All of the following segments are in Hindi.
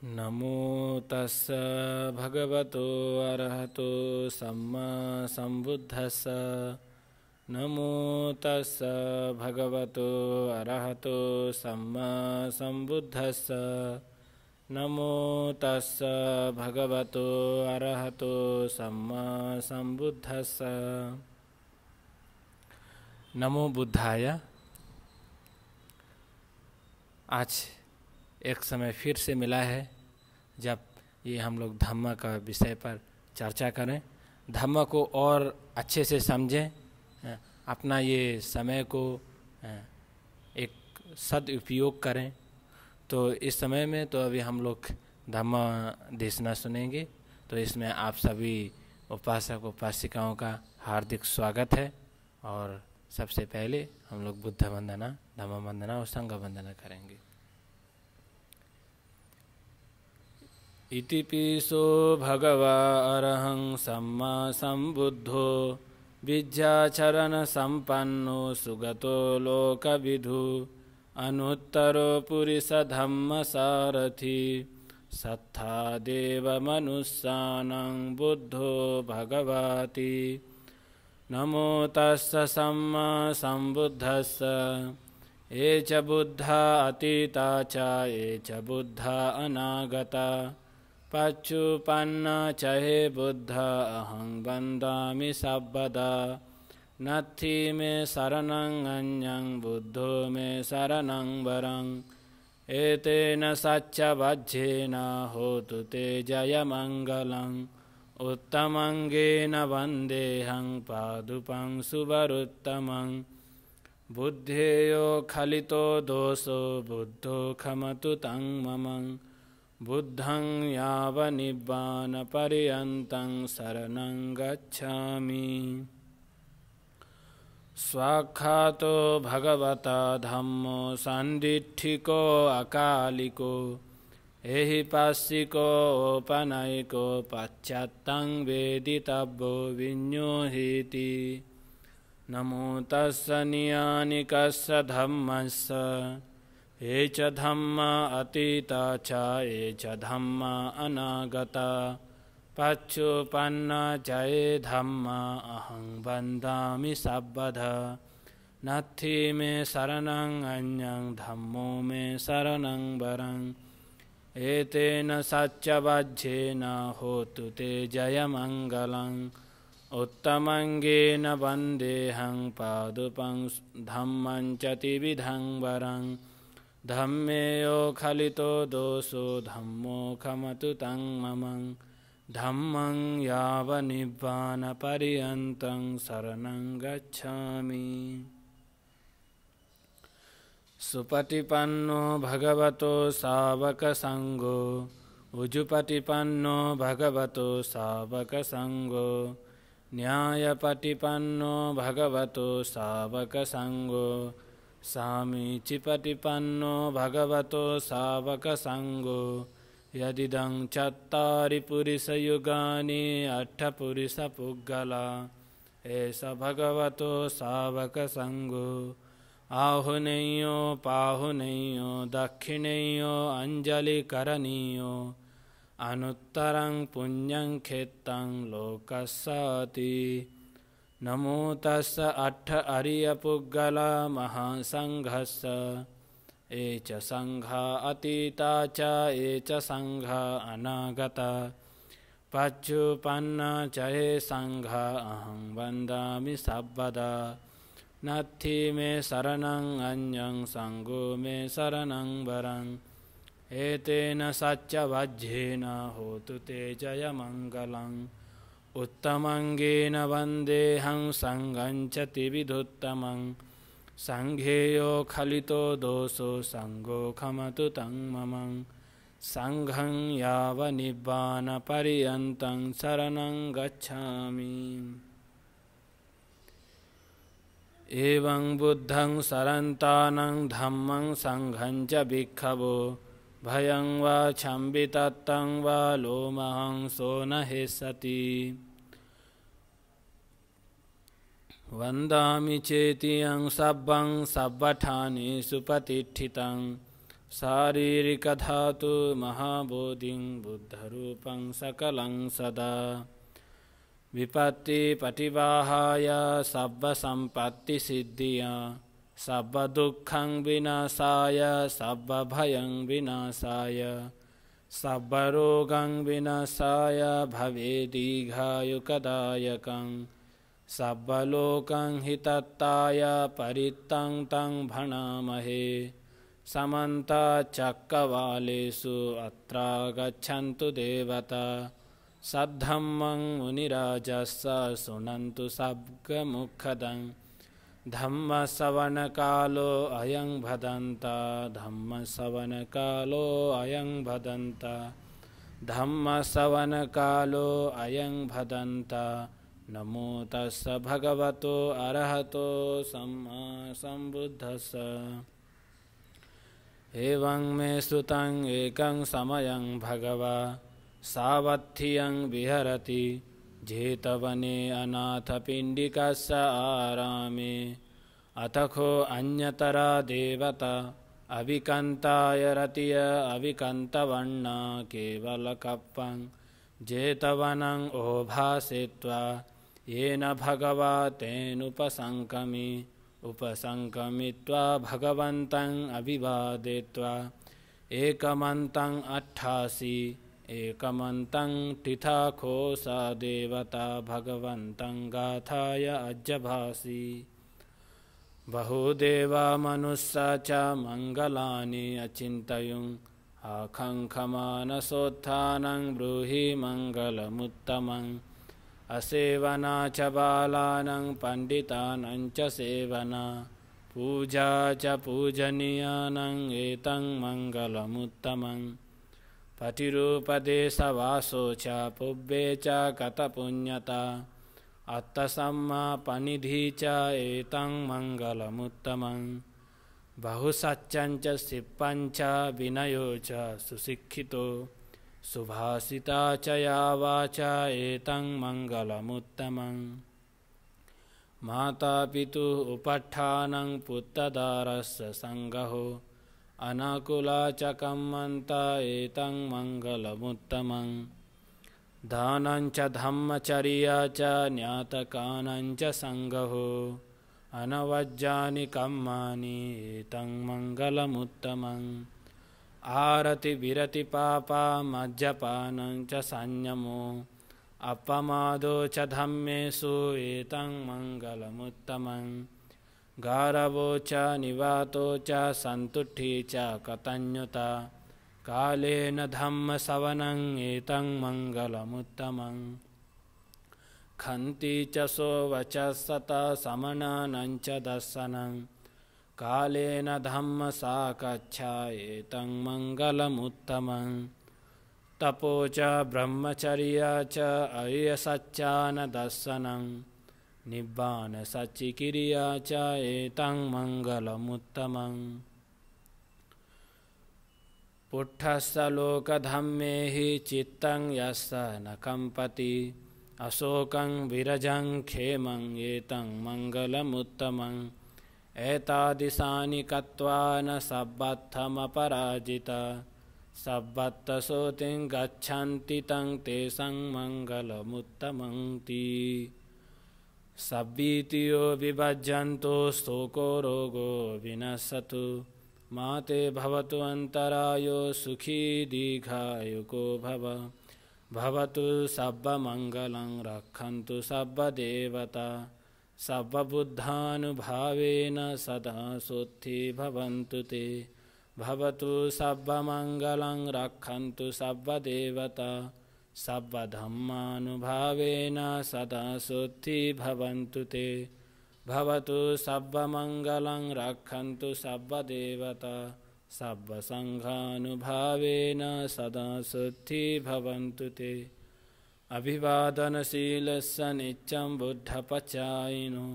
नमो तस् भगवतो अरहतो सम्मा सम्बुद्धस्स नमो तस् भगवतो अरहतो सम्मा सम्बुद्धस्स नमो तस् भगवतो अरहतो सम्मा सम्बुद्धस्स नमो बुद्धाय आज एक समय फिर से मिला है जब ये हम लोग धम्म का विषय पर चर्चा करें धम्म को और अच्छे से समझें अपना ये समय को एक सदउपयोग करें तो इस समय में तो अभी हम लोग धम्म देशना सुनेंगे तो इसमें आप सभी उपासक उपासिकाओं का हार्दिक स्वागत है और सबसे पहले हम लोग बुद्ध वंदना धम्म वंदना और संघ वंदना करेंगे इति पीसो भगवा अरहं सम्मा सम्बुद्धो विद्याचरणसम्पन्नो सुगतो लोकविधु अनुत्तरो पुरिसधम्मसारथि सत्था देवमनुस्सानं बुद्धो भगवति नमो तस्स सम्मा सम्बुद्धस्स ये च बुद्धा अतीता च ये च बुद्धा अनागता පච්චුපන්නා චහේ බුද්ධා අහං බන්දාමි සබ්බදා නත්ථී මේ සරණං අඤ්ඤං බුද්ධෝ මේ සරණං වරං ඒතේන සච්ච වජ්ජේනා හෝතු තේ ජය මංගලං උත්තමංගේන වන්දේහං පාදුපං සුවරුත්තමං බුද්ධේයෝ khaliतो දෝසෝ බුද්ධෝ khමතු තං මමං बुद्धं पर्यन्तं शरणं गच्छामि स्वाख्यातो भगवता धम्मो सान्दिष्ठिको अकालिको एहि पास्सिकोपनयिको पाश्चात्तं वेदितव्यो विन्योहीति नमो तस्य नियानिकस्य धम्मस्य ये च धम्म अतीता च ये च धम्म अनागता पच्छुपन्न चे धम्म अहं वन्दामि सबध नत्थि मे शरण अन्यं धम्मो मे शरणं वरम् एतेन सच्चबध्येन होतु ते जयमङ्गलम् उत्तमङ्गेन वन्देऽहं पादुपं धम्मं च तिविधं वरम् ධම්මේයෝ කලිතෝ දෝසෝ ධම්මෝ කමතු තං මමං ධම්මං යාව නිබ්බාන පරියන්තං සරණං ගච්ඡාමි සුපටිපන්නෝ භගවතෝ ශාවක සංඝෝ උජුපටිපන්නෝ භගවතෝ ශාවක සංඝෝ न्यायपटिपन्नो भगवतो सावकसङ्गो सामीचिपतिपन्नो भगवतो सावकसङ्गो यदिदं चत्तारि पुरुषयुगानि अट्ठपुरुषपुग्गला एष भगवतो सावकसङ्गो आहुनेयो पाहुनेयो दक्षिणेयो अञ्जलिकरणीयो अनुत्तरं पुण्यं क्षेत्तं लोकः नमो तस् अठ अरियपुगल महासंघस ये च संघ अतीता चे ये अनागता पच्युपन्न चे संघ अहं वंदा सवदा नत्थि मे शरण अन्यं संगो मे शरणं वरं सच्च सच्चवज्येन होतु ते जय जयमङ्गलम् उत्तमङ्गेन वन्देऽहं सङ्गं च तिविधुत्तमं सङ्घेयो खलितो दोषो सङ्गो खमतु तं मम सङ्घं यावनिब्बानपर्यन्तं शरणं गच्छामि एवं बुद्धं सरन्तानं धम्मं सङ्घं विक्षवो भयं वा छम्बितत्तं वा लोमहंसो न सति वन्दामि चेति यं अं सब्बं सब्बठानि सुपतिष्ठितं शारीरिकधातु महाबोधिं बुद्धरूपं सकलं सदा विपत्तिपटिवाहाय सब्बसम्पत्तिसिद्धिया सर्वदुःखं विनाशाय सर्वभयं विनाशाय सर्वरोगं विनाशाय साय भवेदीर्घायुकदायकं सर्वलोकं हितत्ताय परितं तं भणामहे समन्ता चक्रवालेषु अत्रागच्छन्तु देवता सद्धम्मं मुनिराजस्स शृणन्तु सर्गमुखदम् ධම්මසවනකාලෝ අයං භදන්තා ධම්මසවනකාලෝ අයං භදන්තා ධම්මසවනකාලෝ අයං භදන්තා නමෝතස්ස භගවතෝ අරහතෝ සම්මා සම්බුද්ධස්ස ඒවං මේ සුතං ඒකං සමයං භගවා සාවත්්‍යියං විහරති झेतवने अनाथपिण्डिकास्य आरामे अथखो अन्यतरा देवता अविकन्ताय रतिय अविकन्तवण्णा केवलकप्पं जेतवनं ओभासित्वा येन भगवा तेनुपसङ्कमि उपसङ्कमित्वा भगवन्तम् अभिवादित्वा एकमन्तम् अट्ठासि एकमन्तं तिथाखो सा देवता भगवन्तं गाथाय अजभासि बहुदेवा मनुष च मङ्गलानि अचिन्तयुम् आखङ्खमानसोत्थानं ब्रूहि मङ्गलमुत्तमम् असेवना च बालानां पण्डितानां च सेवना पूजा च पूजनीयानं एतं मङ्गलमुत्तमम् පටිරූපදේශ වාසෝචා පුබ්බේචා කතපුඤ්ඤතා අත්ත සම්මා පනිධීචා ඒතං මංගල මුත්තමං බහුසච්ඡංච සිප්පංචා විනයෝචා සුසික්ඛිතෝ සුභාසිතාචයා වාචා ඒතං මංගල මුත්තමං මාතා පිතු උප ဋ ාණං පුත්තදාරස්ස සංඝහෝ अनकुलाचकं च एतं मङ्गलमुत्तमं च धम्मचर्या च ज्ञातकानां च सङ्गः अनवज्जानि कम्मानि एतं मङ्गलमुत्तमं आरतिविरतिपामजपानं च संयमो अपमादो च धम्मेषु एतं मङ्गलमुत्तमम् गारवोच निवातोच सन्तुट्ठी च कतन्युता कालेन धम्मसवनं एतं मङ्गलमुत्तमं खन्ति च सोवच सता समनानं च दर्शनं कालेन धम्मसाकच्छा एतं मङ्गलमुत्तमं तपो च ब्रह्मचर्या च अय्यसच्चानदर्शनम् निब्बान सच्चिक्रिया च एतं मङ्गलमुत्तमम् पुट्ठस्थलोकधम्मे हि चित्तं अशोक विरज क्षेम अशोकं विरजं क्षेमं एतं मङ्गलमुत्तमम् एतादिशानि कत्वा न सब्बत्थमपराजिता सब्बत्तसोतिं गच्छन्ति तं ते सङ्मङ्गलमुत्तमन्ति සබ්බීතියෝ විභජ්ජන්තෝ ස්තෝකෝරෝගෝ විනස්සතු මාතේ භවතු අන්තරායෝ සුඛී දීඝායුකෝ භව භවතු සබ්බ මංගලං රක්ඛන්තු සබ්බ දේවතා සබ්බ බුද්ධානුභාවේන සදා සොත්ති භවන්තු තේ භවතු සබ්බ මංගලං රක්ඛන්තු සබ්බ දේවතා सर्वधम्मानुभावेन सदा शुद्धिभवन्तु ते भवतु सर्वमङ्गलं रक्षन्तु सर्वदेवता सर्वसङ्घानुभावेन सदा शुद्धिभवन्तु ते अभिवादनशीलस्य नित्यं बुद्धपचायिनो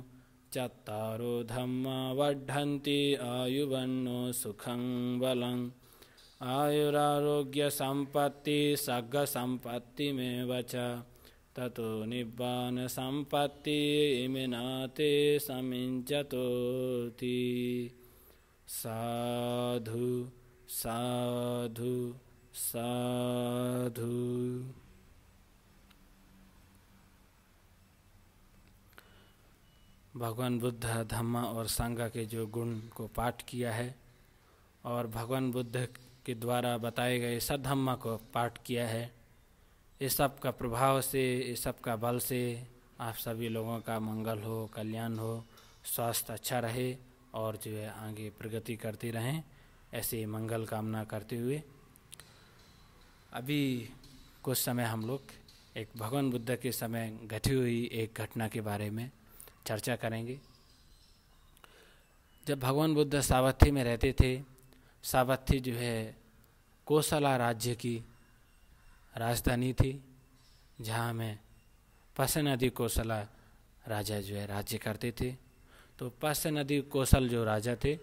चत्तारो धम्मा वर्धन्ति आयुवन्नो सुखं बलम् आयुरारोग्य संपत्ति सग संपत्ति में वच ततो निब्बान संपत्ति इमिनाते थी साधु साधु साधु भगवान बुद्ध धम्मा और संघ के जो गुण को पाठ किया है और भगवान बुद्ध के द्वारा बताए गए सद्धम्म को पाठ किया है इस सब का प्रभाव से इस सब का बल से आप सभी लोगों का मंगल हो कल्याण हो स्वास्थ्य अच्छा रहे और जो है आगे प्रगति करती रहें ऐसे मंगल कामना करते हुए अभी कुछ समय हम लोग एक भगवान बुद्ध के समय घटी हुई एक घटना के बारे में चर्चा करेंगे जब भगवान बुद्ध सावथी में रहते थे सावत्थी जो है कोसला राज्य की राजधानी थी जहाँ में पस नदी कोसला राजा जो है राज्य करते थे तो पस नदी कोसल जो राजा थे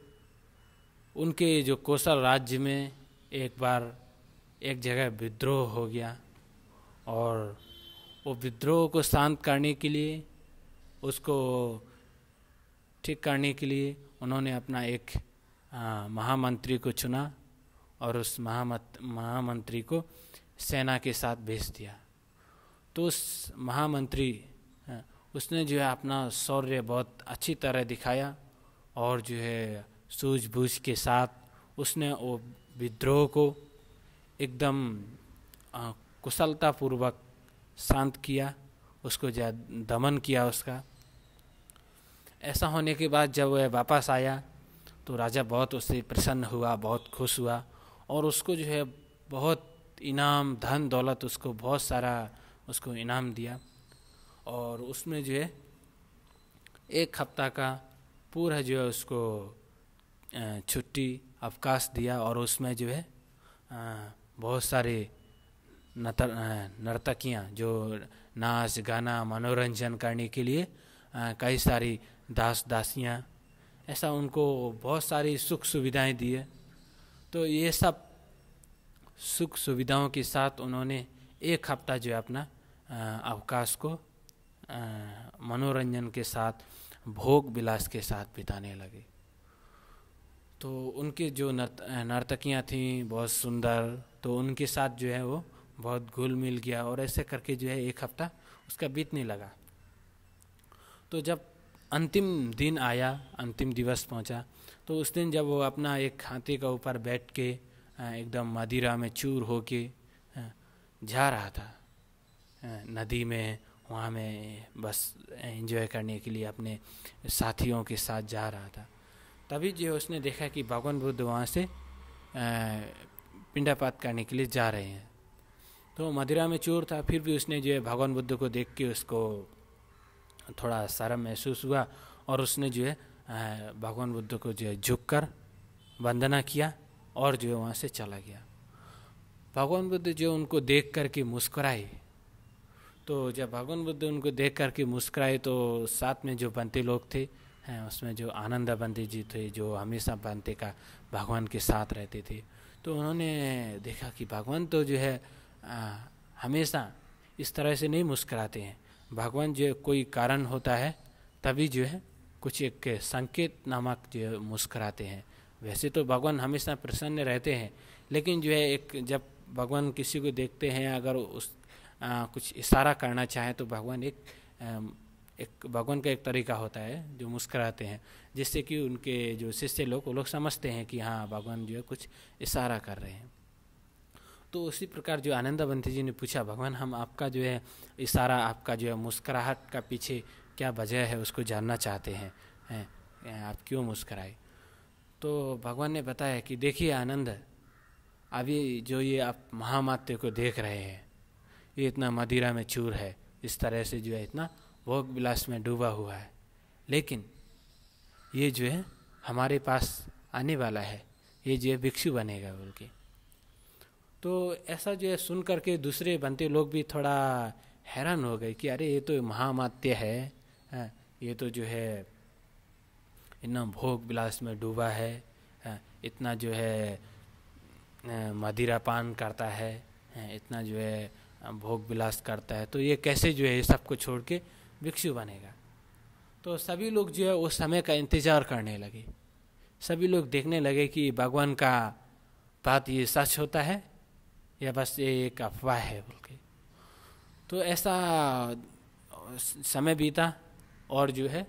उनके जो कोसल राज्य में एक बार एक जगह विद्रोह हो गया और वो विद्रोह को शांत करने के लिए उसको ठीक करने के लिए उन्होंने अपना एक महामंत्री को चुना और उस महामत महामंत्री को सेना के साथ भेज दिया तो उस महामंत्री उसने जो है अपना शौर्य बहुत अच्छी तरह दिखाया और जो है सूझबूझ के साथ उसने वो विद्रोह को एकदम कुशलतापूर्वक शांत किया उसको जो दमन किया उसका ऐसा होने के बाद जब वह वापस आया तो राजा बहुत उससे प्रसन्न हुआ बहुत खुश हुआ और उसको जो है बहुत इनाम धन दौलत उसको बहुत सारा उसको इनाम दिया और उसमें जो है एक हफ्ता का पूरा जो है उसको छुट्टी अवकाश दिया और उसमें जो है बहुत सारे नर्तकियाँ जो नाच गाना मनोरंजन करने के लिए कई सारी दास दासियाँ ऐसा उनको बहुत सारी सुख सुविधाएं दी है तो ये सब सुख सुविधाओं के साथ उन्होंने एक हफ्ता जो है अपना अवकाश को मनोरंजन के साथ भोग विलास के साथ बिताने लगे तो उनके जो नर्त नर्तकियाँ थीं बहुत सुंदर तो उनके साथ जो है वो बहुत घुल मिल गया और ऐसे करके जो है एक हफ्ता उसका बीतने लगा तो जब अंतिम दिन आया अंतिम दिवस पहुंचा तो उस दिन जब वो अपना एक खाते के ऊपर बैठ के एकदम मदिरा में चूर हो के जा रहा था नदी में वहाँ में बस एंजॉय करने के लिए अपने साथियों के साथ जा रहा था तभी जो उसने देखा कि भगवान बुद्ध वहाँ से पिंडापात करने के लिए जा रहे हैं तो मदिरा में चूर था फिर भी उसने जो है भगवान बुद्ध को देख के उसको थोड़ा सारा महसूस हुआ और उसने जो है भगवान बुद्ध को जो है झुक कर वंदना किया और जो है वहाँ से चला गया भगवान बुद्ध जो उनको देख कर के मुस्कुराए तो जब भगवान बुद्ध उनको देख कर के मुस्कुराए तो साथ में जो बंते लोग थे हैं उसमें जो आनंद बंते जी थे जो हमेशा बंते का भगवान के साथ रहते थे तो उन्होंने देखा कि भगवान तो जो है आ, हमेशा इस तरह से नहीं मुस्कराते हैं भगवान जो कोई कारण होता है तभी जो है कुछ एक संकेत नामक जो है मुस्कराते हैं वैसे तो भगवान हमेशा प्रसन्न रहते हैं लेकिन जो है एक जब भगवान किसी को देखते हैं अगर उस आ, कुछ इशारा करना चाहें तो भगवान एक आ, एक भगवान का एक तरीका होता है जो मुस्कराते हैं जिससे कि उनके जो शिष्य लोग वो लोग समझते हैं कि हाँ भगवान जो है कुछ इशारा कर रहे हैं तो उसी प्रकार जो आनंदा बंती जी ने पूछा भगवान हम आपका जो है इशारा आपका जो है मुस्कराहट का पीछे क्या वजह है उसको जानना चाहते हैं हैं आप क्यों मुस्कराए तो भगवान ने बताया कि देखिए आनंद अभी जो ये आप महामात्य को देख रहे हैं ये इतना मदिरा में चूर है इस तरह से जो है इतना भोग विलास में डूबा हुआ है लेकिन ये जो है हमारे पास आने वाला है ये जो है भिक्षु बनेगा बोल के तो ऐसा जो है सुन करके दूसरे बनते लोग भी थोड़ा हैरान हो गए कि अरे ये तो महामात्य है हाँ, ये तो जो है इतना भोग विलास में डूबा है हाँ, इतना जो है हाँ, मदिरा पान करता है इतना जो है भोग विलास करता है तो ये कैसे जो है ये सबको छोड़ के भिक्षु बनेगा तो सभी लोग जो है उस समय का इंतज़ार करने लगे सभी लोग देखने लगे कि भगवान का बात ये सच होता है या बस ये एक अफवाह है बोल के तो ऐसा समय बीता और जो है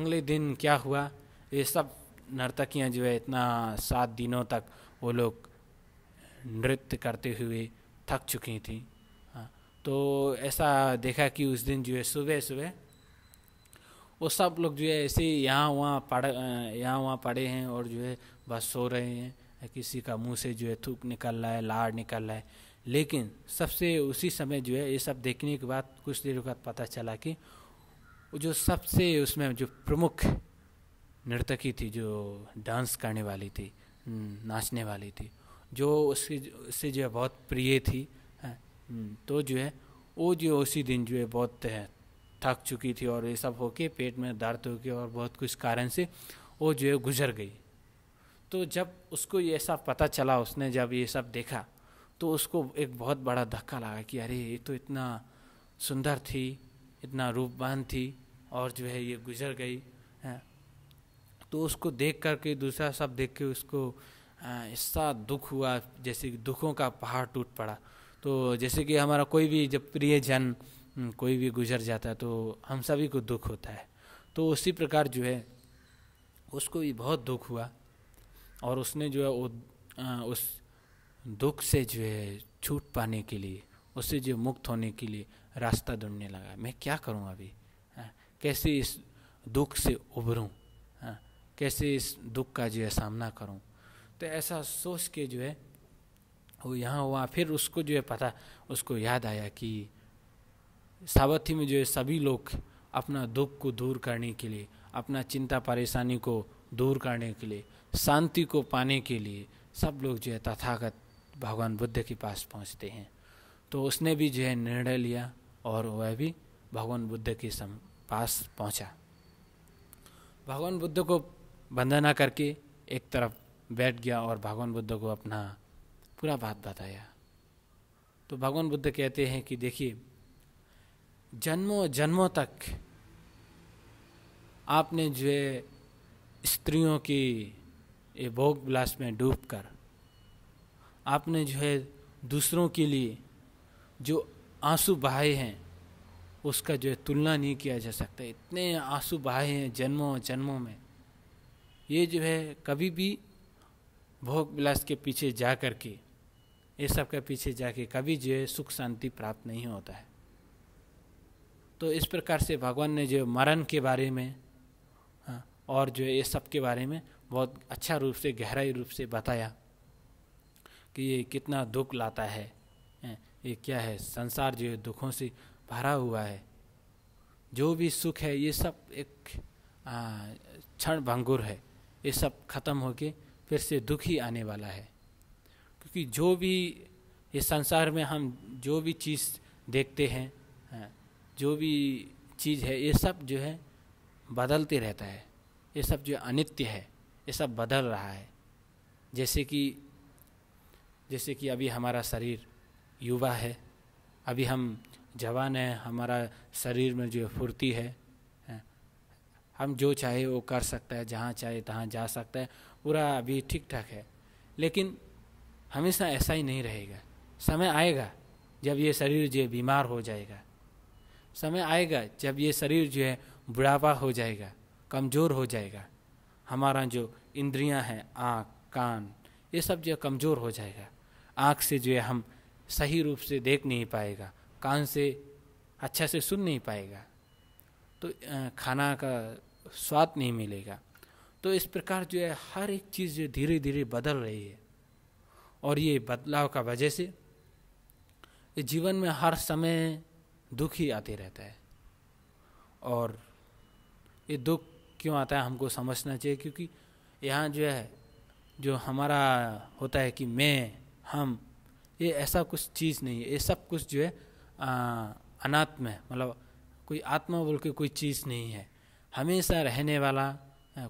अगले दिन क्या हुआ ये सब नर्तकियाँ जो है इतना सात दिनों तक वो लोग नृत्य करते हुए थक चुकी थी हाँ तो ऐसा देखा कि उस दिन जो है सुबह सुबह वो सब लोग जो है ऐसे यहाँ वहाँ पढ़ यहाँ वहाँ पड़े हैं और जो है बस सो रहे हैं किसी का मुंह से जो है थूक निकल रहा है लाड़ निकल रहा है लेकिन सबसे उसी समय जो है ये सब देखने के बाद कुछ देर के बाद पता चला कि जो सबसे उसमें जो प्रमुख नर्तकी थी जो डांस करने वाली थी नाचने वाली थी जो उसकी उससे जो है बहुत प्रिय थी तो जो है वो जो उसी दिन जो है बहुत थक चुकी थी और ये सब होके पेट में दर्द हो गया और बहुत कुछ कारण से वो जो है गुजर गई तो जब उसको ये सब पता चला उसने जब ये सब देखा तो उसको एक बहुत बड़ा धक्का लगा कि अरे ये तो इतना सुंदर थी इतना रूपवान थी और जो है ये गुजर गई है तो उसको देख करके दूसरा सब देख के उसको ऐसा दुख हुआ जैसे कि दुखों का पहाड़ टूट पड़ा तो जैसे कि हमारा कोई भी जब प्रियजन हम्म, कोई भी गुजर जाता है तो हम सभी को दुख होता है तो उसी प्रकार जो है उसको भी बहुत दुख हुआ और उसने जो है वो उस दुख से जो है छूट पाने के लिए उससे जो मुक्त होने के लिए रास्ता ढूंढने लगा मैं क्या करूँ अभी कैसे इस दुख से उभरूँ कैसे इस दुख का जो है सामना करूँ तो ऐसा सोच के जो है वो यहाँ हुआ फिर उसको जो है पता उसको याद आया कि सावथी में जो है सभी लोग अपना दुख को दूर करने के लिए अपना चिंता परेशानी को दूर करने के लिए शांति को पाने के लिए सब लोग जो है तथागत भगवान बुद्ध के पास पहुंचते हैं तो उसने भी जो है निर्णय लिया और वह भी भगवान बुद्ध के सम पास पहुंचा भगवान बुद्ध को वंदना करके एक तरफ बैठ गया और भगवान बुद्ध को अपना पूरा बात बताया तो भगवान बुद्ध कहते हैं कि देखिए जन्मों जन्मों तक आपने जो है स्त्रियों की ये भोग विलास में डूब कर आपने जो है दूसरों के लिए जो आंसू बहाए हैं उसका जो है तुलना नहीं किया जा सकता इतने आंसू बहाए हैं जन्मों जन्मों में ये जो है कभी भी भोग विलास के पीछे जा कर के ये सब के पीछे जाके कभी जो है सुख शांति प्राप्त नहीं होता है तो इस प्रकार से भगवान ने जो मरण के बारे में हाँ, और जो है ये सब के बारे में बहुत अच्छा रूप से गहराई रूप से बताया कि ये कितना दुख लाता है ये क्या है संसार जो है दुखों से भरा हुआ है जो भी सुख है ये सब एक क्षण भंगुर है ये सब खत्म होके फिर से दुख ही आने वाला है क्योंकि जो भी ये संसार में हम जो भी चीज़ देखते हैं जो भी चीज़ है ये सब जो है बदलते रहता है ये सब जो अनित्य है ये सब बदल रहा है जैसे कि जैसे कि अभी हमारा शरीर युवा है अभी हम जवान हैं हमारा शरीर में जो फुर्ती है हम जो चाहे वो कर सकता है जहाँ चाहे तहाँ जा सकता है पूरा अभी ठीक ठाक है लेकिन हमेशा ऐसा ही नहीं रहेगा समय आएगा जब ये शरीर जो है बीमार हो जाएगा समय आएगा जब ये शरीर जो है बुढ़ापा हो जाएगा कमज़ोर हो जाएगा हमारा जो इंद्रियां हैं आँख कान ये सब जो कमज़ोर हो जाएगा आँख से जो है हम सही रूप से देख नहीं पाएगा कान से अच्छा से सुन नहीं पाएगा तो खाना का स्वाद नहीं मिलेगा तो इस प्रकार जो है हर एक चीज़ जो धीरे धीरे बदल रही है और ये बदलाव का वजह से जीवन में हर समय दुख ही आते रहता है और ये दुख क्यों आता है हमको समझना चाहिए क्योंकि यहाँ जो है जो हमारा होता है कि मैं हम ये ऐसा कुछ चीज़ नहीं है ये सब कुछ जो है अनात्म है मतलब कोई आत्मा बोल के कोई चीज़ नहीं है हमेशा रहने वाला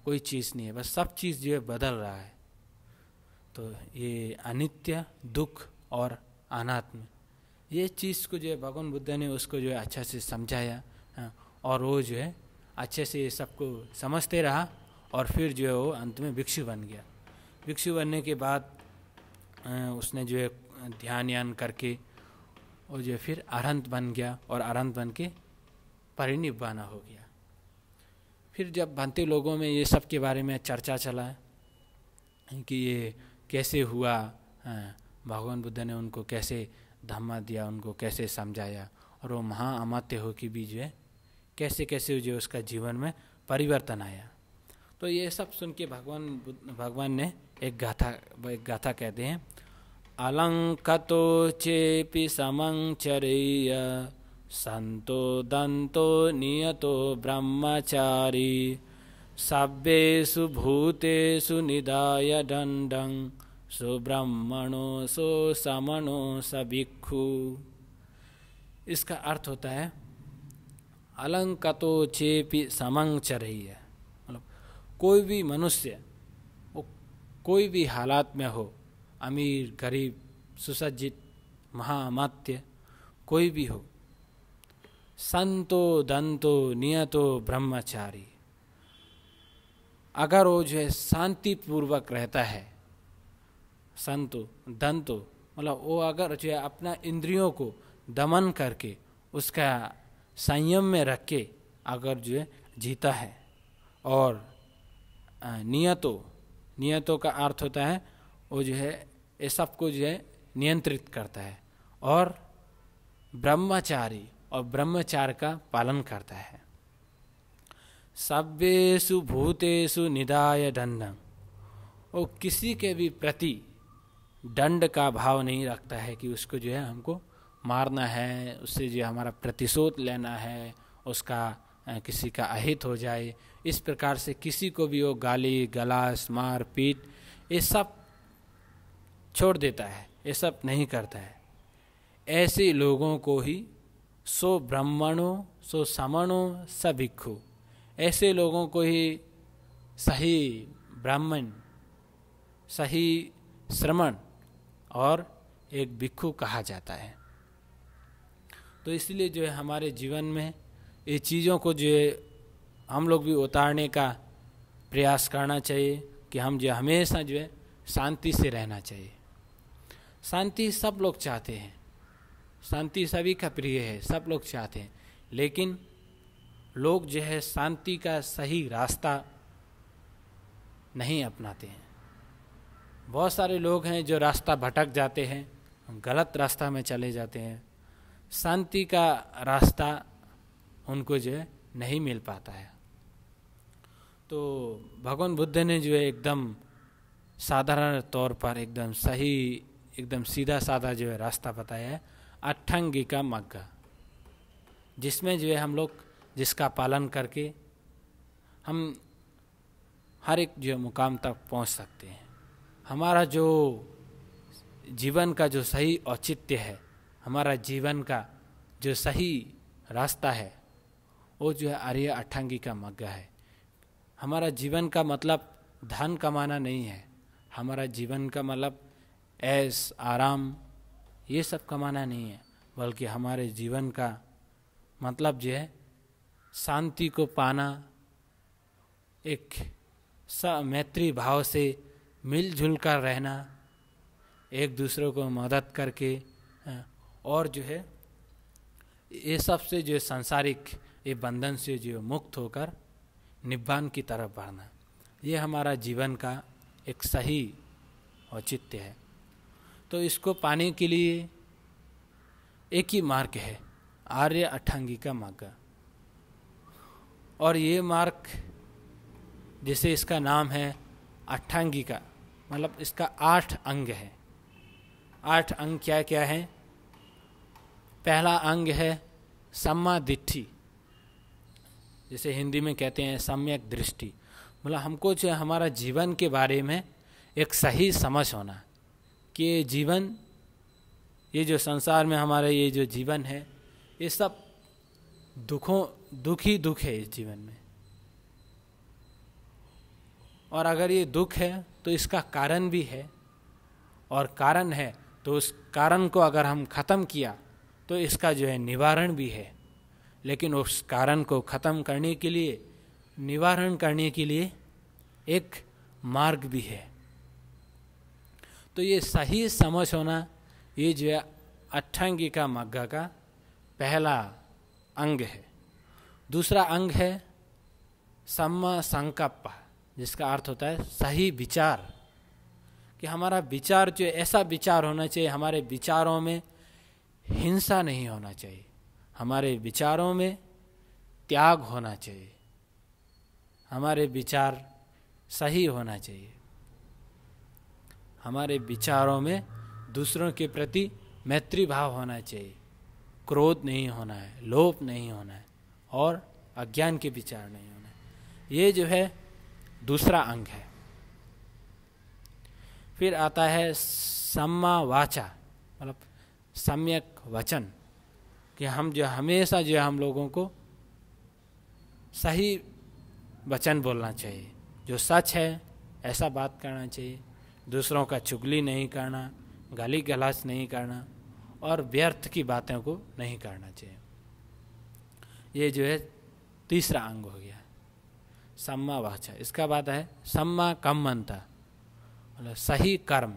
कोई चीज़ नहीं है बस सब चीज़ जो है बदल रहा है तो ये अनित्य दुख और अनात्म ये चीज़ को जो है भगवान बुद्ध ने उसको जो है अच्छा से समझाया हाँ, और वो जो है अच्छे से सबको समझते रहा और फिर जो है वो अंत में भिक्षु बन गया भिक्षु बनने के बाद उसने जो है ध्यान यान करके और जो फिर अरहंत बन गया और अरहंत बन के परिनिब्बाना हो गया फिर जब बनते लोगों में ये सब के बारे में चर्चा चला कि ये कैसे हुआ भगवान बुद्ध ने उनको कैसे धम्मा दिया उनको कैसे समझाया और वो महाअमात्य हो के भी जो है कैसे कैसे जो उसका जीवन में परिवर्तन आया तो ये सब सुन के भगवान भगवान ने एक गाथा एक गाथा कहते हैं अलंकतो चेपि समय संतो दंतो नियतो ब्रह्मचारी सभ्येषु भूतेषु निदाय दंडं सुब्रह्मणो सो समणो सभिक्षु इसका अर्थ होता है अलंकतो चेपी समंग रही है मतलब कोई भी मनुष्य वो कोई भी हालात में हो अमीर गरीब सुसज्जित महामात्य कोई भी हो संतो दंतो नियतो ब्रह्मचारी अगर वो जो है शांतिपूर्वक रहता है संतो दंतो मतलब वो अगर जो है अपना इंद्रियों को दमन करके उसका संयम में रख के अगर जो है जीता है और नियतों नियतों का अर्थ होता है वो जो है ये सब को जो है नियंत्रित करता है और ब्रह्मचारी और ब्रह्मचार का पालन करता है सभ्यु भूतेषु निदाय दंड वो किसी के भी प्रति दंड का भाव नहीं रखता है कि उसको जो है हमको मारना है उससे जो हमारा प्रतिशोध लेना है उसका किसी का अहित हो जाए इस प्रकार से किसी को भी वो गाली गलास मार पीट ये सब छोड़ देता है ये सब नहीं करता है ऐसे लोगों को ही सो ब्राह्मणों सो समणों स भिक्खु ऐसे लोगों को ही सही ब्राह्मण सही श्रमण और एक भिक्खु कहा जाता है तो इसलिए जो है हमारे जीवन में ये चीज़ों को जो है हम लोग भी उतारने का प्रयास करना चाहिए कि हम जो हमेशा जो है शांति से रहना चाहिए शांति सब लोग चाहते हैं शांति सभी का प्रिय है सब लोग चाहते हैं लेकिन लोग जो है शांति का सही रास्ता नहीं अपनाते हैं बहुत सारे लोग हैं जो रास्ता भटक जाते हैं गलत रास्ता में चले जाते हैं शांति का रास्ता उनको जो है नहीं मिल पाता है तो भगवान बुद्ध ने जो है एकदम साधारण तौर पर एकदम सही एकदम सीधा साधा जो है रास्ता बताया है अट्ठंगी का मग्ग जिसमें जो है हम लोग जिसका पालन करके हम हर एक जो मुकाम तक पहुंच सकते हैं हमारा जो जीवन का जो सही औचित्य है हमारा जीवन का जो सही रास्ता है वो जो है आर्य अठांगी का मग्गा है हमारा जीवन का मतलब धन कमाना नहीं है हमारा जीवन का मतलब ऐश आराम ये सब कमाना नहीं है बल्कि हमारे जीवन का मतलब जो है शांति को पाना एक मैत्री भाव से मिलजुल कर रहना एक दूसरे को मदद करके और जो है ये सब से जो है सांसारिक ये बंधन से जो मुक्त होकर निब्बान की तरफ बढ़ना ये हमारा जीवन का एक सही औचित्य है तो इसको पाने के लिए एक ही मार्ग है आर्य अठांगी का मार्ग और ये मार्ग जैसे इसका नाम है अठांगी का मतलब इसका आठ अंग है आठ अंग क्या क्या है पहला अंग है सम्मादिट्ठी जिसे हिंदी में कहते हैं सम्यक दृष्टि मतलब हमको जो हमारा जीवन के बारे में एक सही समझ होना कि ये जीवन ये जो संसार में हमारा ये जो जीवन है ये सब दुखों दुख ही दुख है इस जीवन में और अगर ये दुख है तो इसका कारण भी है और कारण है तो उस कारण को अगर हम ख़त्म किया तो इसका जो है निवारण भी है लेकिन उस कारण को ख़त्म करने के लिए निवारण करने के लिए एक मार्ग भी है तो ये सही समझ होना ये जो है का मग्गा का पहला अंग है दूसरा अंग है सम संकप जिसका अर्थ होता है सही विचार कि हमारा विचार जो ऐसा विचार होना चाहिए हमारे विचारों में हिंसा नहीं होना चाहिए हमारे विचारों में त्याग होना चाहिए हमारे विचार सही होना चाहिए हमारे विचारों में दूसरों के प्रति मैत्री भाव होना चाहिए क्रोध नहीं होना है लोभ नहीं होना है और अज्ञान के विचार नहीं होना है ये जो है दूसरा अंग है फिर आता है सम्मा वाचा मतलब सम्यक वचन कि हम जो हमेशा जो है हम लोगों को सही वचन बोलना चाहिए जो सच है ऐसा बात करना चाहिए दूसरों का चुगली नहीं करना गाली गलास नहीं करना और व्यर्थ की बातों को नहीं करना चाहिए ये जो है तीसरा अंग हो गया सम्मा वाचा इसका बात है सम्मा कम मनता मतलब सही कर्म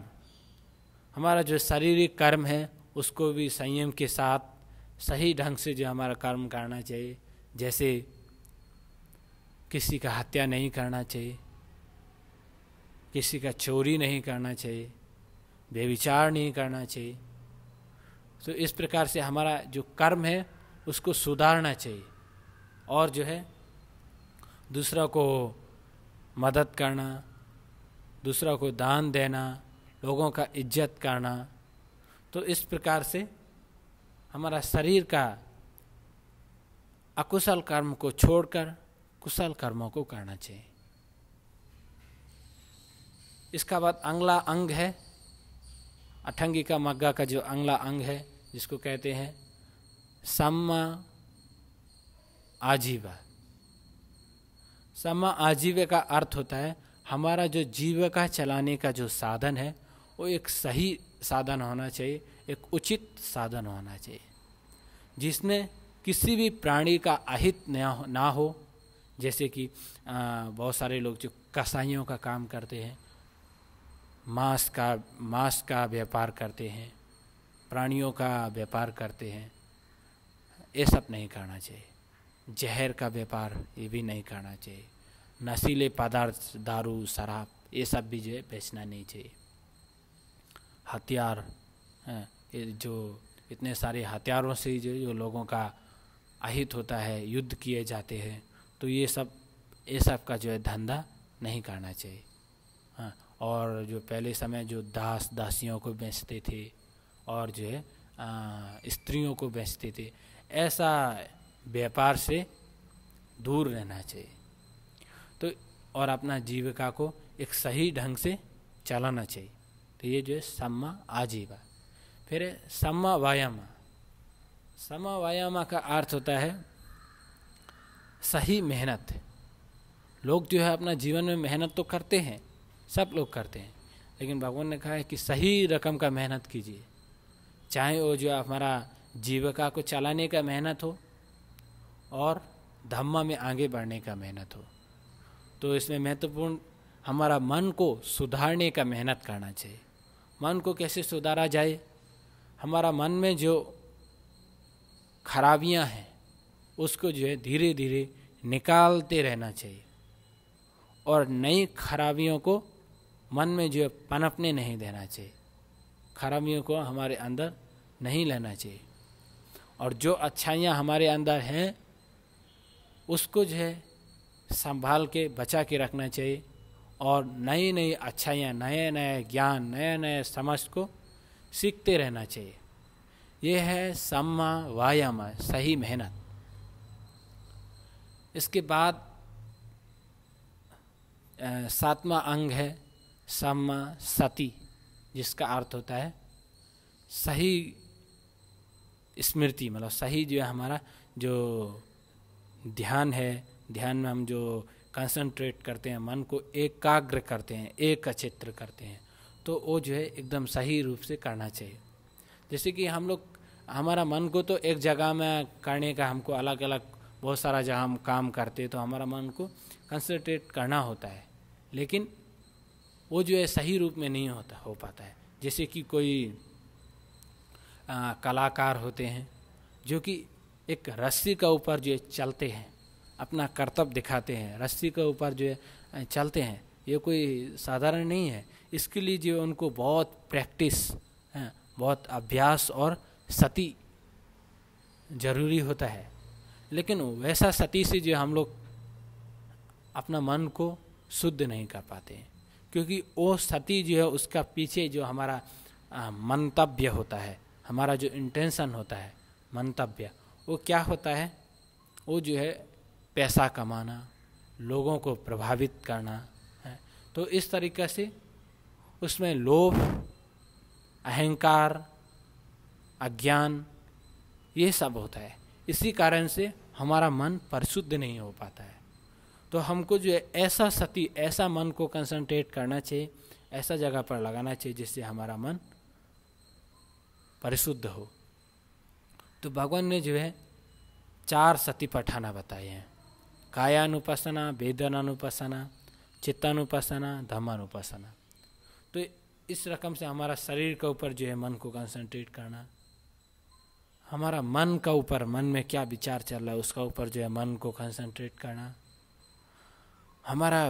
हमारा जो शारीरिक कर्म है उसको भी संयम के साथ सही ढंग से जो हमारा कर्म करना चाहिए जैसे किसी का हत्या नहीं करना चाहिए किसी का चोरी नहीं करना चाहिए बेविचार नहीं करना चाहिए तो इस प्रकार से हमारा जो कर्म है उसको सुधारना चाहिए और जो है दूसरा को मदद करना दूसरा को दान देना लोगों का इज्जत करना तो इस प्रकार से हमारा शरीर का अकुशल कर्म को छोड़कर कुशल कर्मों को करना चाहिए इसका बाद अंगला अंग है अठंगी का मग्गा का जो अंगला अंग है जिसको कहते हैं सम्मा आजीवा सम्मा आजीवे का अर्थ होता है हमारा जो जीविका चलाने का जो साधन है वो एक सही साधन होना चाहिए एक उचित साधन होना चाहिए जिसने किसी भी प्राणी का अहित ना हो जैसे कि बहुत सारे लोग जो कसाईयों का काम करते हैं मांस का मांस का व्यापार करते हैं प्राणियों का व्यापार करते हैं ये सब नहीं करना चाहिए जहर का व्यापार ये भी नहीं करना चाहिए नशीले पदार्थ दारू शराब ये सब भी जो है बेचना नहीं चाहिए हथियार जो इतने सारे हथियारों से जो, जो लोगों का अहित होता है युद्ध किए जाते हैं तो ये सब ये सब का जो है धंधा नहीं करना चाहिए हाँ और जो पहले समय जो दास दासियों को बेचते थे और जो है स्त्रियों को बेचते थे ऐसा व्यापार से दूर रहना चाहिए तो और अपना जीविका को एक सही ढंग से चलाना चाहिए तो ये जो है सम्मा आजीवा फिर सम्मा व्यायाम समा व्यायाम का अर्थ होता है सही मेहनत लोग जो है अपना जीवन में मेहनत तो करते हैं सब लोग करते हैं लेकिन भगवान ने कहा है कि सही रकम का मेहनत कीजिए चाहे वो जो हमारा जीविका को चलाने का मेहनत हो और धम्मा में आगे बढ़ने का मेहनत हो तो इसमें महत्वपूर्ण हमारा मन को सुधारने का मेहनत करना चाहिए मन को कैसे सुधारा जाए हमारा मन में जो खराबियां हैं उसको जो है धीरे धीरे निकालते रहना चाहिए और नई खराबियों को मन में जो है पनपने नहीं देना चाहिए खराबियों को हमारे अंदर नहीं लेना चाहिए और जो अच्छाइयाँ हमारे अंदर हैं उसको जो है संभाल के बचा के रखना चाहिए और नई नई अच्छाइयाँ नए नए ज्ञान नए नए समझ को सीखते रहना चाहिए ये है सम्मा वायाम सही मेहनत इसके बाद सातवां अंग है सम्मा सती जिसका अर्थ होता है सही स्मृति मतलब सही जो है हमारा जो ध्यान है ध्यान में हम जो कंसंट्रेट करते हैं मन को एकाग्र करते हैं एक चित्र करते हैं तो वो जो है एकदम सही रूप से करना चाहिए जैसे कि हम लोग हमारा मन को तो एक जगह में करने का हमको अलग अलग बहुत सारा जहाँ हम काम करते हैं तो हमारा मन को कंसंट्रेट करना होता है लेकिन वो जो है सही रूप में नहीं होता हो पाता है जैसे कि कोई आ, कलाकार होते हैं जो कि एक रस्सी का ऊपर जो चलते हैं अपना कर्तव्य दिखाते हैं रस्सी के ऊपर जो है चलते हैं ये कोई साधारण नहीं है इसके लिए जो उनको बहुत प्रैक्टिस बहुत अभ्यास और सती जरूरी होता है लेकिन वैसा सती से जो हम लोग अपना मन को शुद्ध नहीं कर पाते हैं क्योंकि वो सती जो है उसका पीछे जो हमारा मंतव्य होता है हमारा जो इंटेंशन होता है मंतव्य वो क्या होता है वो जो है पैसा कमाना लोगों को प्रभावित करना है तो इस तरीके से उसमें लोभ अहंकार अज्ञान ये सब होता है इसी कारण से हमारा मन परिशुद्ध नहीं हो पाता है तो हमको जो है ऐसा सती ऐसा मन को कंसंट्रेट करना चाहिए ऐसा जगह पर लगाना चाहिए जिससे हमारा मन परिशुद्ध हो तो भगवान ने जो है चार सती पठाना बताए हैं कायानुपासना वेदनानुपासना चित्तानुपासना धमानुपासना तो इस रकम से हमारा शरीर के ऊपर जो है मन को कंसंट्रेट करना हमारा मन का ऊपर मन में क्या विचार चल रहा है उसका ऊपर जो है मन को कंसंट्रेट करना हमारा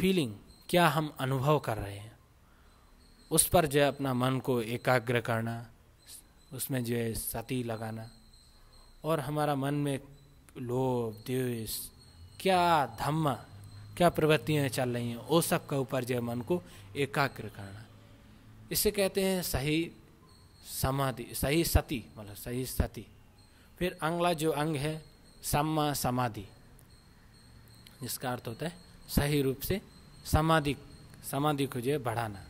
फीलिंग क्या हम अनुभव कर रहे हैं उस पर जो है अपना मन को एकाग्र करना उसमें जो है सती लगाना और हमारा मन में लोभ द्वेष क्या धम्म क्या प्रवृत्तियाँ चल रही हैं वो सब का ऊपर जो मन को एकाग्र करना इसे कहते हैं सही समाधि सही सती मतलब सही सती फिर अंगला जो अंग है सम्मा समाधि जिसका अर्थ होता है सही रूप से समाधि समाधि को जो है बढ़ाना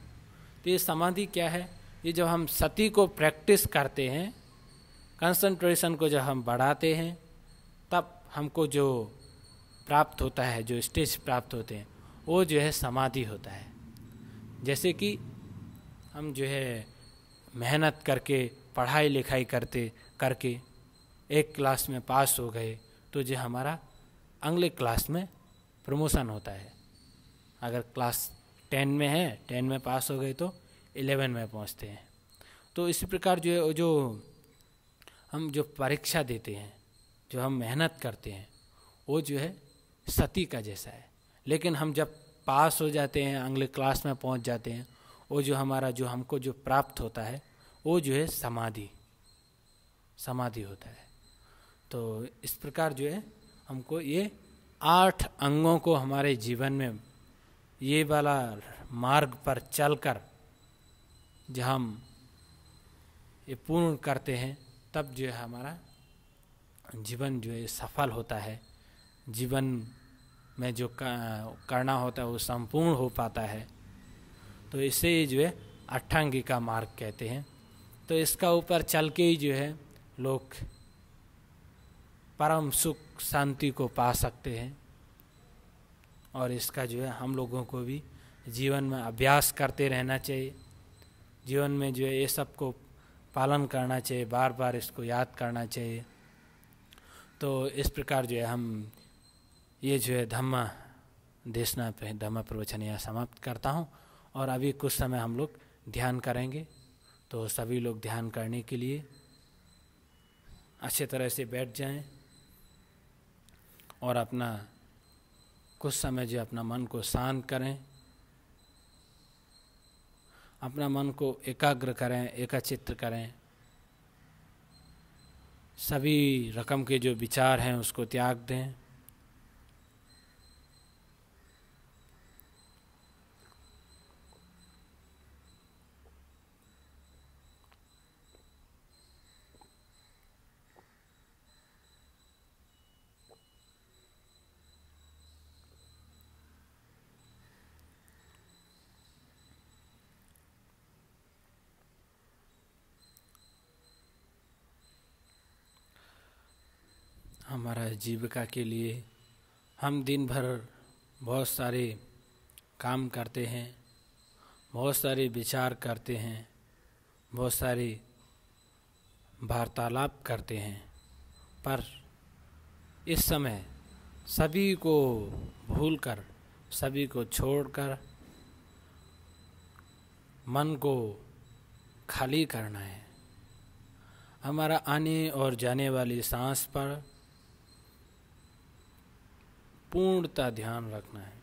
तो ये समाधि क्या है ये जब हम सती को प्रैक्टिस करते हैं कंसंट्रेशन को जब हम बढ़ाते हैं तब हमको जो प्राप्त होता है जो स्टेज प्राप्त होते हैं वो जो है समाधि होता है जैसे कि हम जो है मेहनत करके पढ़ाई लिखाई करते करके एक क्लास में पास हो गए तो जो हमारा अगले क्लास में प्रमोशन होता है अगर क्लास टेन में है टेन में पास हो गए तो इलेवन में पहुंचते हैं तो इसी प्रकार जो है जो हम जो परीक्षा देते हैं जो हम मेहनत करते हैं वो जो है सती का जैसा है लेकिन हम जब पास हो जाते हैं अगले क्लास में पहुंच जाते हैं वो जो हमारा जो हमको जो प्राप्त होता है वो जो है समाधि समाधि होता है तो इस प्रकार जो है हमको ये आठ अंगों को हमारे जीवन में ये वाला मार्ग पर चलकर जब हम ये पूर्ण करते हैं तब जो है हमारा जीवन जो है सफल होता है जीवन में जो करना होता है वो संपूर्ण हो पाता है तो इसे जो है अट्ठांगी का मार्ग कहते हैं तो इसका ऊपर चल के ही जो है लोग परम सुख शांति को पा सकते हैं और इसका जो है हम लोगों को भी जीवन में अभ्यास करते रहना चाहिए जीवन में जो है ये सब को पालन करना चाहिए बार बार इसको याद करना चाहिए तो इस प्रकार जो है हम ये जो है धम्मा देशना पे धम्मा प्रवचन यहाँ समाप्त करता हूँ और अभी कुछ समय हम लोग ध्यान करेंगे तो सभी लोग ध्यान करने के लिए अच्छे तरह से बैठ जाएं और अपना कुछ समय जो अपना मन को शांत करें अपना मन को एकाग्र करें एकाचित्र करें सभी रकम के जो विचार हैं उसको त्याग दें है जीविका के लिए हम दिन भर बहुत सारे काम करते हैं बहुत सारे विचार करते हैं बहुत सारे वार्तालाप करते हैं पर इस समय सभी को भूलकर सभी को छोड़कर मन को खाली करना है हमारा आने और जाने वाली सांस पर पूर्णता ध्यान रखना है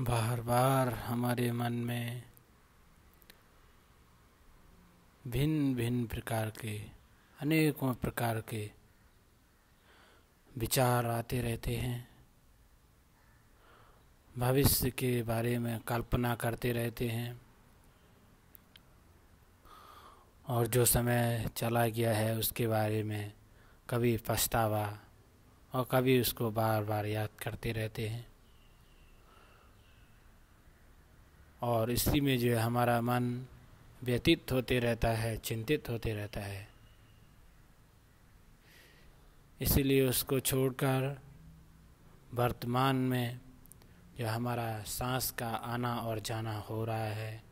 बार बार हमारे मन में भिन्न भिन्न प्रकार के अनेकों प्रकार के विचार आते रहते हैं भविष्य के बारे में कल्पना करते रहते हैं और जो समय चला गया है उसके बारे में कभी पछतावा और कभी उसको बार बार याद करते रहते हैं और इसी में जो है हमारा मन व्यतीत होते रहता है चिंतित होते रहता है इसीलिए उसको छोड़कर वर्तमान में जो हमारा सांस का आना और जाना हो रहा है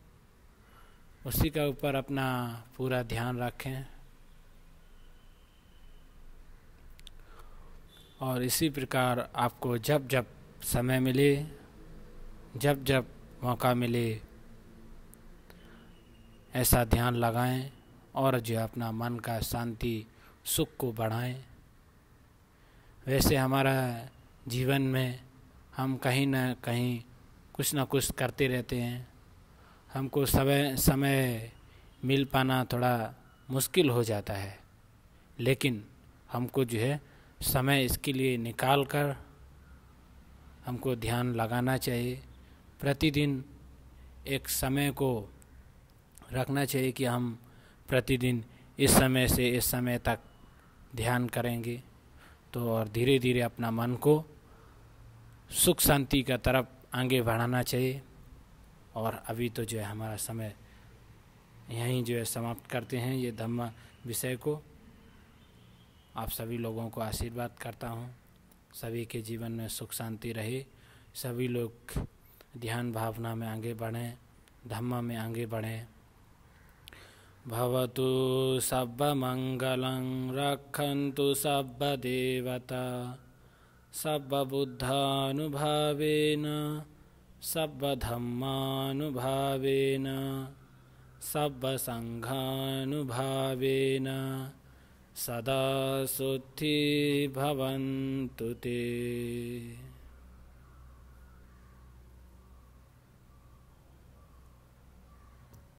उसी के ऊपर अपना पूरा ध्यान रखें और इसी प्रकार आपको जब जब समय मिले जब जब मौका मिले ऐसा ध्यान लगाएं और जो अपना मन का शांति सुख को बढ़ाएं वैसे हमारा जीवन में हम कहीं ना कहीं कुछ ना कुछ करते रहते हैं हमको समय समय मिल पाना थोड़ा मुश्किल हो जाता है लेकिन हमको जो है समय इसके लिए निकाल कर हमको ध्यान लगाना चाहिए प्रतिदिन एक समय को रखना चाहिए कि हम प्रतिदिन इस समय से इस समय तक ध्यान करेंगे तो और धीरे धीरे अपना मन को सुख शांति का तरफ आगे बढ़ाना चाहिए और अभी तो जो है हमारा समय यहीं जो है समाप्त करते हैं ये धम्म विषय को आप सभी लोगों को आशीर्वाद करता हूँ सभी के जीवन में सुख शांति रहे सभी लोग ध्यान भावना में आगे बढ़े धम्म में आगे बढ़े भवतु सब सब देवता सब बुद्धानुभावेन सब धम्मानुभावेन सब संघानुभावेन सदा भवन्तु ते